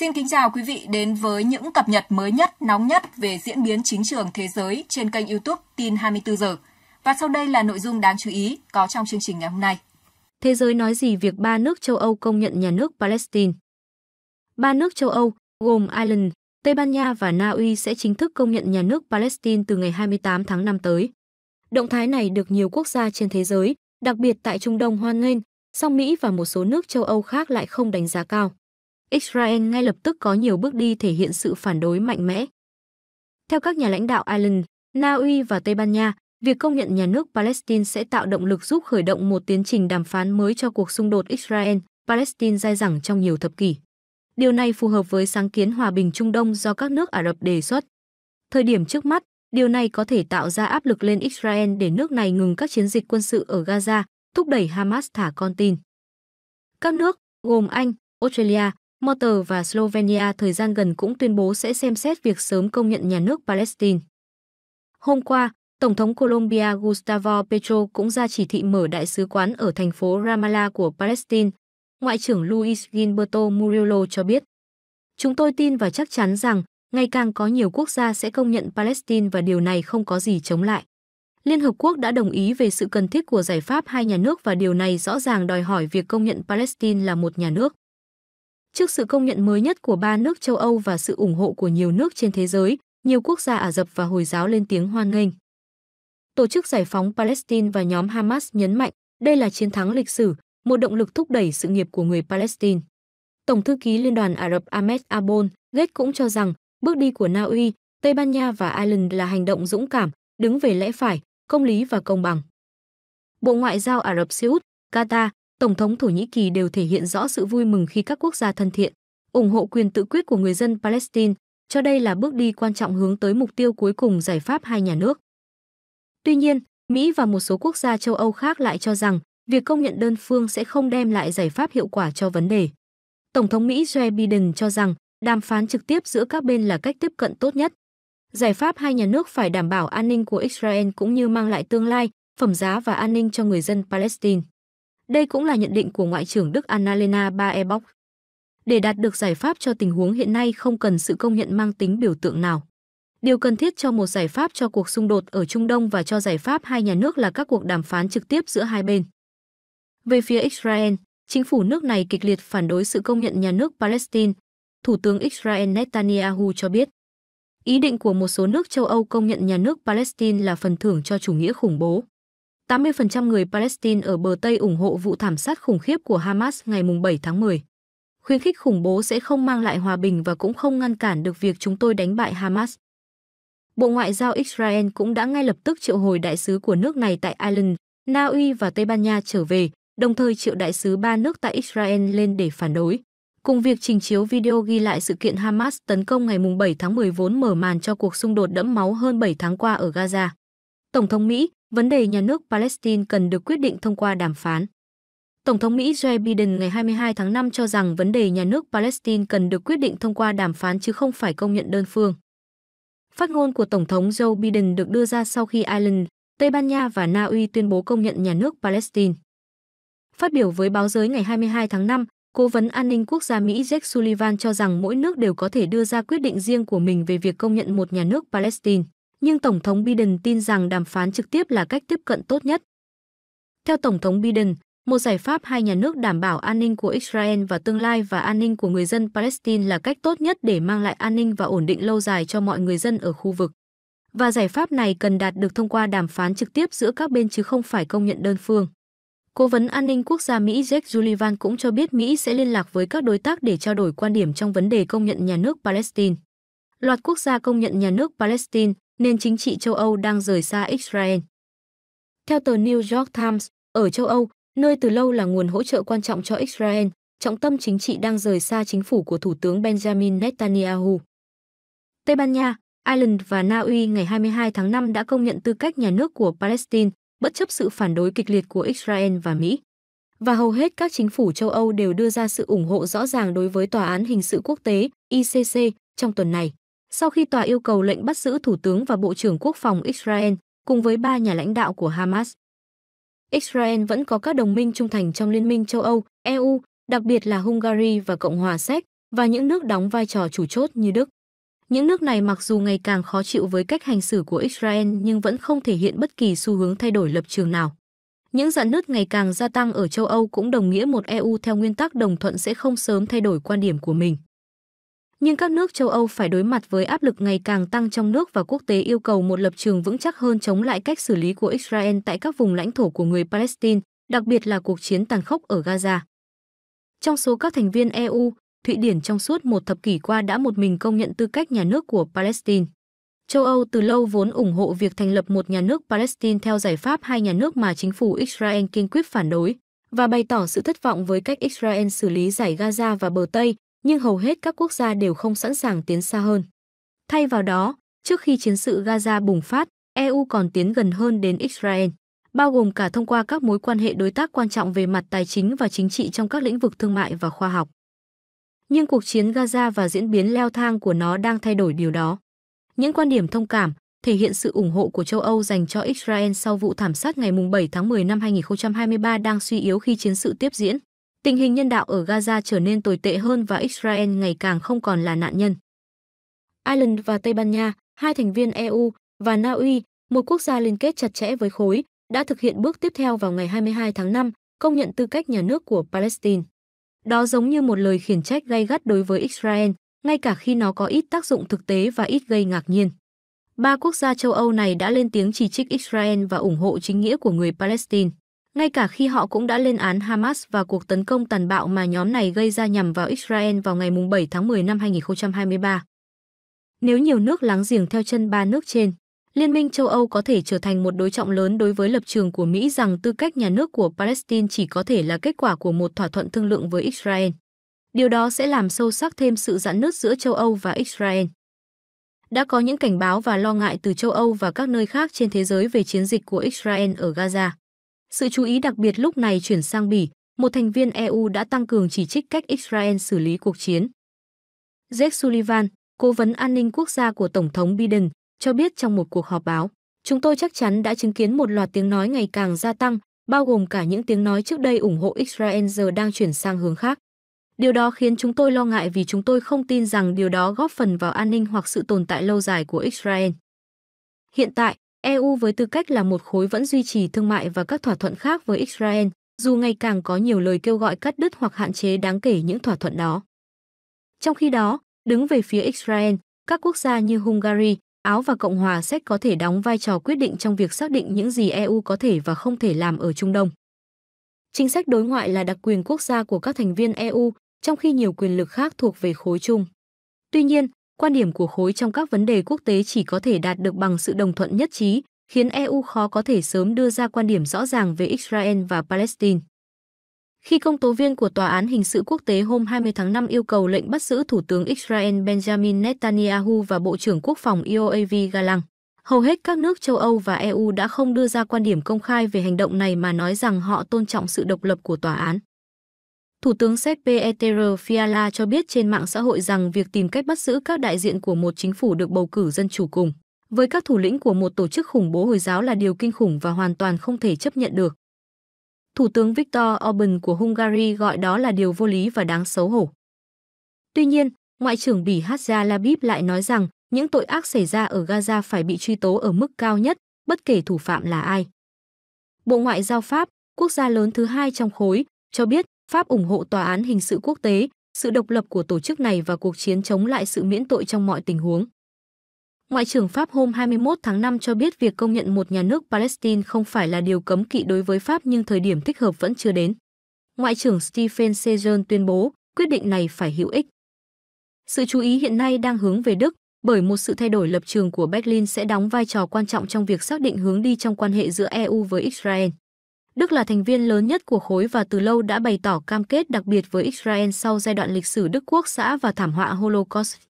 Xin kính chào quý vị đến với những cập nhật mới nhất, nóng nhất về diễn biến chính trường thế giới trên kênh YouTube Tin 24 giờ. Và sau đây là nội dung đáng chú ý có trong chương trình ngày hôm nay. Thế giới nói gì việc ba nước châu Âu công nhận nhà nước Palestine? Ba nước châu Âu gồm Ireland, Tây Ban Nha và Na Uy sẽ chính thức công nhận nhà nước Palestine từ ngày 28 tháng 5 tới. Động thái này được nhiều quốc gia trên thế giới, đặc biệt tại Trung Đông hoan nghênh, song Mỹ và một số nước châu Âu khác lại không đánh giá cao. Israel ngay lập tức có nhiều bước đi thể hiện sự phản đối mạnh mẽ. Theo các nhà lãnh đạo Ireland, Na Uy và Tây Ban Nha, việc công nhận nhà nước Palestine sẽ tạo động lực giúp khởi động một tiến trình đàm phán mới cho cuộc xung đột Israel-Palestine dai dẳng trong nhiều thập kỷ. Điều này phù hợp với sáng kiến hòa bình Trung Đông do các nước Ả Rập đề xuất. Thời điểm trước mắt, điều này có thể tạo ra áp lực lên Israel để nước này ngừng các chiến dịch quân sự ở Gaza, thúc đẩy Hamas thả con tin. Các nước, gồm Anh, Australia, Motor và Slovenia thời gian gần cũng tuyên bố sẽ xem xét việc sớm công nhận nhà nước Palestine. Hôm qua, Tổng thống Colombia Gustavo Petro cũng ra chỉ thị mở đại sứ quán ở thành phố Ramallah của Palestine, Ngoại trưởng Luis Gilberto Murillo cho biết. Chúng tôi tin và chắc chắn rằng ngày càng có nhiều quốc gia sẽ công nhận Palestine và điều này không có gì chống lại. Liên Hợp Quốc đã đồng ý về sự cần thiết của giải pháp hai nhà nước và điều này rõ ràng đòi hỏi việc công nhận Palestine là một nhà nước. Trước sự công nhận mới nhất của ba nước châu Âu và sự ủng hộ của nhiều nước trên thế giới, nhiều quốc gia Ả Rập và Hồi giáo lên tiếng hoan nghênh. Tổ chức Giải phóng Palestine và nhóm Hamas nhấn mạnh đây là chiến thắng lịch sử, một động lực thúc đẩy sự nghiệp của người Palestine. Tổng thư ký Liên đoàn Ả Rập Ahmed Abol Gates cũng cho rằng bước đi của Na Uy, Tây Ban Nha và Ireland là hành động dũng cảm, đứng về lẽ phải, công lý và công bằng. Bộ Ngoại giao Ả Rập Xê Út, Qatar, Tổng thống Thổ Nhĩ Kỳ đều thể hiện rõ sự vui mừng khi các quốc gia thân thiện, ủng hộ quyền tự quyết của người dân Palestine, cho đây là bước đi quan trọng hướng tới mục tiêu cuối cùng giải pháp hai nhà nước. Tuy nhiên, Mỹ và một số quốc gia châu Âu khác lại cho rằng việc công nhận đơn phương sẽ không đem lại giải pháp hiệu quả cho vấn đề. Tổng thống Mỹ Joe Biden cho rằng đàm phán trực tiếp giữa các bên là cách tiếp cận tốt nhất. Giải pháp hai nhà nước phải đảm bảo an ninh của Israel cũng như mang lại tương lai, phẩm giá và an ninh cho người dân Palestine. Đây cũng là nhận định của Ngoại trưởng Đức Annalena Baerbock. Để đạt được giải pháp cho tình huống hiện nay không cần sự công nhận mang tính biểu tượng nào. Điều cần thiết cho một giải pháp cho cuộc xung đột ở Trung Đông và cho giải pháp hai nhà nước là các cuộc đàm phán trực tiếp giữa hai bên. Về phía Israel, chính phủ nước này kịch liệt phản đối sự công nhận nhà nước Palestine, Thủ tướng Israel Netanyahu cho biết. Ý định của một số nước châu Âu công nhận nhà nước Palestine là phần thưởng cho chủ nghĩa khủng bố. 80% người Palestine ở bờ Tây ủng hộ vụ thảm sát khủng khiếp của Hamas ngày 7 tháng 10. Khuyến khích khủng bố sẽ không mang lại hòa bình và cũng không ngăn cản được việc chúng tôi đánh bại Hamas. Bộ Ngoại giao Israel cũng đã ngay lập tức triệu hồi đại sứ của nước này tại Ireland, Na Uy và Tây Ban Nha trở về, đồng thời triệu đại sứ ba nước tại Israel lên để phản đối. Cùng việc trình chiếu video ghi lại sự kiện Hamas tấn công ngày 7 tháng 10 vốn mở màn cho cuộc xung đột đẫm máu hơn 7 tháng qua ở Gaza. Tổng thống Mỹ, vấn đề nhà nước Palestine cần được quyết định thông qua đàm phán. Tổng thống Mỹ Joe Biden ngày 22 tháng 5 cho rằng vấn đề nhà nước Palestine cần được quyết định thông qua đàm phán chứ không phải công nhận đơn phương. Phát ngôn của Tổng thống Joe Biden được đưa ra sau khi Ireland, Tây Ban Nha và Na Uy tuyên bố công nhận nhà nước Palestine. Phát biểu với báo giới ngày 22 tháng 5, Cố vấn an ninh quốc gia Mỹ Jake Sullivan cho rằng mỗi nước đều có thể đưa ra quyết định riêng của mình về việc công nhận một nhà nước Palestine nhưng Tổng thống Biden tin rằng đàm phán trực tiếp là cách tiếp cận tốt nhất. Theo Tổng thống Biden, một giải pháp hai nhà nước đảm bảo an ninh của Israel và tương lai và an ninh của người dân Palestine là cách tốt nhất để mang lại an ninh và ổn định lâu dài cho mọi người dân ở khu vực. Và giải pháp này cần đạt được thông qua đàm phán trực tiếp giữa các bên chứ không phải công nhận đơn phương. Cố vấn an ninh quốc gia Mỹ Jake Sullivan cũng cho biết Mỹ sẽ liên lạc với các đối tác để trao đổi quan điểm trong vấn đề công nhận nhà nước Palestine. Loạt quốc gia công nhận nhà nước Palestine, nên chính trị châu Âu đang rời xa Israel. Theo tờ New York Times, ở châu Âu, nơi từ lâu là nguồn hỗ trợ quan trọng cho Israel, trọng tâm chính trị đang rời xa chính phủ của Thủ tướng Benjamin Netanyahu. Tây Ban Nha, Ireland và Na Uy ngày 22 tháng 5 đã công nhận tư cách nhà nước của Palestine, bất chấp sự phản đối kịch liệt của Israel và Mỹ. Và hầu hết các chính phủ châu Âu đều đưa ra sự ủng hộ rõ ràng đối với Tòa án Hình sự Quốc tế ICC trong tuần này sau khi tòa yêu cầu lệnh bắt giữ thủ tướng và Bộ trưởng Quốc phòng Israel cùng với ba nhà lãnh đạo của Hamas. Israel vẫn có các đồng minh trung thành trong Liên minh châu Âu, EU, đặc biệt là Hungary và Cộng hòa Séc và những nước đóng vai trò chủ chốt như Đức. Những nước này mặc dù ngày càng khó chịu với cách hành xử của Israel nhưng vẫn không thể hiện bất kỳ xu hướng thay đổi lập trường nào. Những dạn nứt ngày càng gia tăng ở châu Âu cũng đồng nghĩa một EU theo nguyên tắc đồng thuận sẽ không sớm thay đổi quan điểm của mình nhưng các nước châu Âu phải đối mặt với áp lực ngày càng tăng trong nước và quốc tế yêu cầu một lập trường vững chắc hơn chống lại cách xử lý của Israel tại các vùng lãnh thổ của người Palestine, đặc biệt là cuộc chiến tàn khốc ở Gaza. Trong số các thành viên EU, Thụy Điển trong suốt một thập kỷ qua đã một mình công nhận tư cách nhà nước của Palestine. Châu Âu từ lâu vốn ủng hộ việc thành lập một nhà nước Palestine theo giải pháp hai nhà nước mà chính phủ Israel kiên quyết phản đối và bày tỏ sự thất vọng với cách Israel xử lý giải Gaza và bờ Tây, nhưng hầu hết các quốc gia đều không sẵn sàng tiến xa hơn. Thay vào đó, trước khi chiến sự Gaza bùng phát, EU còn tiến gần hơn đến Israel, bao gồm cả thông qua các mối quan hệ đối tác quan trọng về mặt tài chính và chính trị trong các lĩnh vực thương mại và khoa học. Nhưng cuộc chiến Gaza và diễn biến leo thang của nó đang thay đổi điều đó. Những quan điểm thông cảm thể hiện sự ủng hộ của châu Âu dành cho Israel sau vụ thảm sát ngày 7 tháng 10 năm 2023 đang suy yếu khi chiến sự tiếp diễn tình hình nhân đạo ở Gaza trở nên tồi tệ hơn và Israel ngày càng không còn là nạn nhân. Ireland và Tây Ban Nha, hai thành viên EU, và Na Uy, một quốc gia liên kết chặt chẽ với khối, đã thực hiện bước tiếp theo vào ngày 22 tháng 5, công nhận tư cách nhà nước của Palestine. Đó giống như một lời khiển trách gay gắt đối với Israel, ngay cả khi nó có ít tác dụng thực tế và ít gây ngạc nhiên. Ba quốc gia châu Âu này đã lên tiếng chỉ trích Israel và ủng hộ chính nghĩa của người Palestine ngay cả khi họ cũng đã lên án Hamas và cuộc tấn công tàn bạo mà nhóm này gây ra nhằm vào Israel vào ngày 7 tháng 10 năm 2023. Nếu nhiều nước láng giềng theo chân ba nước trên, Liên minh châu Âu có thể trở thành một đối trọng lớn đối với lập trường của Mỹ rằng tư cách nhà nước của Palestine chỉ có thể là kết quả của một thỏa thuận thương lượng với Israel. Điều đó sẽ làm sâu sắc thêm sự giãn nứt giữa châu Âu và Israel. Đã có những cảnh báo và lo ngại từ châu Âu và các nơi khác trên thế giới về chiến dịch của Israel ở Gaza. Sự chú ý đặc biệt lúc này chuyển sang Bỉ, một thành viên EU đã tăng cường chỉ trích cách Israel xử lý cuộc chiến. Jake Sullivan, cố vấn an ninh quốc gia của Tổng thống Biden, cho biết trong một cuộc họp báo, chúng tôi chắc chắn đã chứng kiến một loạt tiếng nói ngày càng gia tăng, bao gồm cả những tiếng nói trước đây ủng hộ Israel giờ đang chuyển sang hướng khác. Điều đó khiến chúng tôi lo ngại vì chúng tôi không tin rằng điều đó góp phần vào an ninh hoặc sự tồn tại lâu dài của Israel. Hiện tại, EU với tư cách là một khối vẫn duy trì thương mại và các thỏa thuận khác với Israel, dù ngày càng có nhiều lời kêu gọi cắt đứt hoặc hạn chế đáng kể những thỏa thuận đó. Trong khi đó, đứng về phía Israel, các quốc gia như Hungary, Áo và Cộng hòa Séc có thể đóng vai trò quyết định trong việc xác định những gì EU có thể và không thể làm ở Trung Đông. Chính sách đối ngoại là đặc quyền quốc gia của các thành viên EU, trong khi nhiều quyền lực khác thuộc về khối chung. Tuy nhiên, quan điểm của khối trong các vấn đề quốc tế chỉ có thể đạt được bằng sự đồng thuận nhất trí, khiến EU khó có thể sớm đưa ra quan điểm rõ ràng về Israel và Palestine. Khi công tố viên của Tòa án Hình sự Quốc tế hôm 20 tháng 5 yêu cầu lệnh bắt giữ Thủ tướng Israel Benjamin Netanyahu và Bộ trưởng Quốc phòng Yoav Galang, hầu hết các nước châu Âu và EU đã không đưa ra quan điểm công khai về hành động này mà nói rằng họ tôn trọng sự độc lập của tòa án. Thủ tướng Séc Peter Fiala cho biết trên mạng xã hội rằng việc tìm cách bắt giữ các đại diện của một chính phủ được bầu cử dân chủ cùng với các thủ lĩnh của một tổ chức khủng bố Hồi giáo là điều kinh khủng và hoàn toàn không thể chấp nhận được. Thủ tướng Viktor Orbán của Hungary gọi đó là điều vô lý và đáng xấu hổ. Tuy nhiên, Ngoại trưởng Bỉ Hadja Labib lại nói rằng những tội ác xảy ra ở Gaza phải bị truy tố ở mức cao nhất, bất kể thủ phạm là ai. Bộ Ngoại giao Pháp, quốc gia lớn thứ hai trong khối, cho biết Pháp ủng hộ tòa án hình sự quốc tế, sự độc lập của tổ chức này và cuộc chiến chống lại sự miễn tội trong mọi tình huống. Ngoại trưởng Pháp hôm 21 tháng 5 cho biết việc công nhận một nhà nước Palestine không phải là điều cấm kỵ đối với Pháp nhưng thời điểm thích hợp vẫn chưa đến. Ngoại trưởng Stephen Sejourn tuyên bố quyết định này phải hữu ích. Sự chú ý hiện nay đang hướng về Đức, bởi một sự thay đổi lập trường của Berlin sẽ đóng vai trò quan trọng trong việc xác định hướng đi trong quan hệ giữa EU với Israel. Đức là thành viên lớn nhất của khối và từ lâu đã bày tỏ cam kết đặc biệt với Israel sau giai đoạn lịch sử Đức Quốc xã và thảm họa Holocaust.